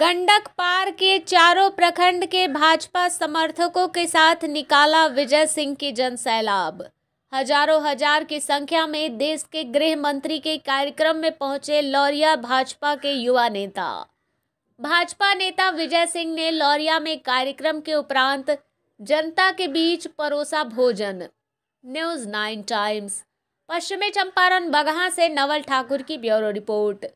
गंडक पार के चारों प्रखंड के भाजपा समर्थकों के साथ निकाला विजय सिंह की जन सैलाब हजारों हजार की संख्या में देश के गृह मंत्री के कार्यक्रम में पहुंचे लौरिया भाजपा के युवा नेता भाजपा नेता विजय सिंह ने लौरिया में कार्यक्रम के उपरांत जनता के बीच परोसा भोजन न्यूज नाइन टाइम्स पश्चिमी चंपारण बगहा से नवल ठाकुर की ब्यूरो रिपोर्ट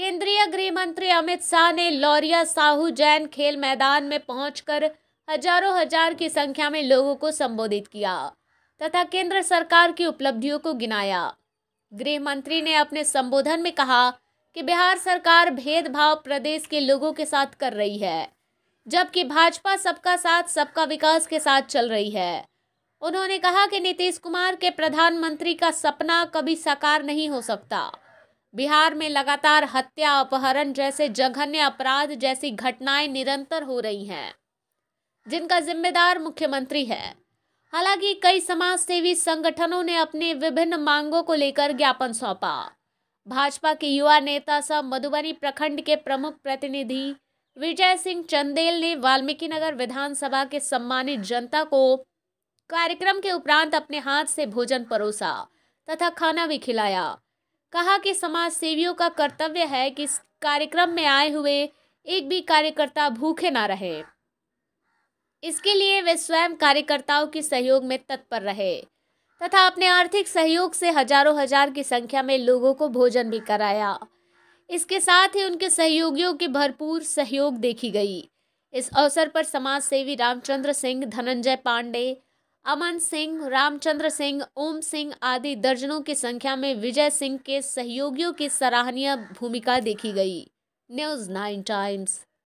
केंद्रीय गृह मंत्री अमित शाह ने लौरिया साहू जैन खेल मैदान में पहुंचकर हजारों हजार की संख्या में लोगों को संबोधित किया तथा केंद्र सरकार की उपलब्धियों को गिनाया गृह मंत्री ने अपने संबोधन में कहा कि बिहार सरकार भेदभाव प्रदेश के लोगों के साथ कर रही है जबकि भाजपा सबका साथ सबका विकास के साथ चल रही है उन्होंने कहा कि नीतीश कुमार के प्रधानमंत्री का सपना कभी साकार नहीं हो सकता बिहार में लगातार हत्या अपहरण जैसे जघन्य अपराध जैसी घटनाएं निरंतर हो रही हैं जिनका जिम्मेदार मुख्यमंत्री है हालांकि कई समाज सेवी संगठनों ने अपनी विभिन्न मांगों को लेकर ज्ञापन सौंपा भाजपा के युवा नेता सह मधुबनी प्रखंड के प्रमुख प्रतिनिधि विजय सिंह चंदेल ने वाल्मीकि नगर विधानसभा के सम्मानित जनता को कार्यक्रम के उपरांत अपने हाथ से भोजन परोसा तथा खाना भी खिलाया कहा कि समाज सेवियों का कर्तव्य है कि इस कार्यक्रम में आए हुए एक भी कार्यकर्ता भूखे ना रहे इसके लिए वे स्वयं कार्यकर्ताओं के सहयोग में तत्पर रहे तथा अपने आर्थिक सहयोग से हजारों हजार की संख्या में लोगों को भोजन भी कराया इसके साथ ही उनके सहयोगियों की भरपूर सहयोग देखी गई इस अवसर पर समाज सेवी रामचंद्र सिंह धनंजय पांडे अमन सिंह रामचंद्र सिंह ओम सिंह आदि दर्जनों की संख्या में विजय सिंह के सहयोगियों की सराहनीय भूमिका देखी गई न्यूज़ नाइन टाइम्स